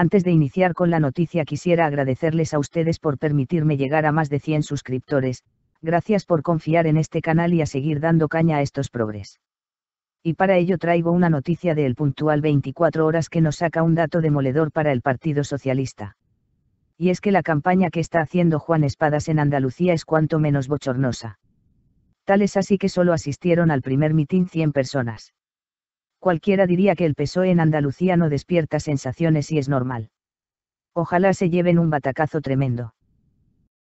Antes de iniciar con la noticia quisiera agradecerles a ustedes por permitirme llegar a más de 100 suscriptores, gracias por confiar en este canal y a seguir dando caña a estos progres. Y para ello traigo una noticia de El Puntual 24 Horas que nos saca un dato demoledor para el Partido Socialista. Y es que la campaña que está haciendo Juan Espadas en Andalucía es cuanto menos bochornosa. Tal es así que solo asistieron al primer mitin 100 personas cualquiera diría que el PSOE en Andalucía no despierta sensaciones y es normal. Ojalá se lleven un batacazo tremendo.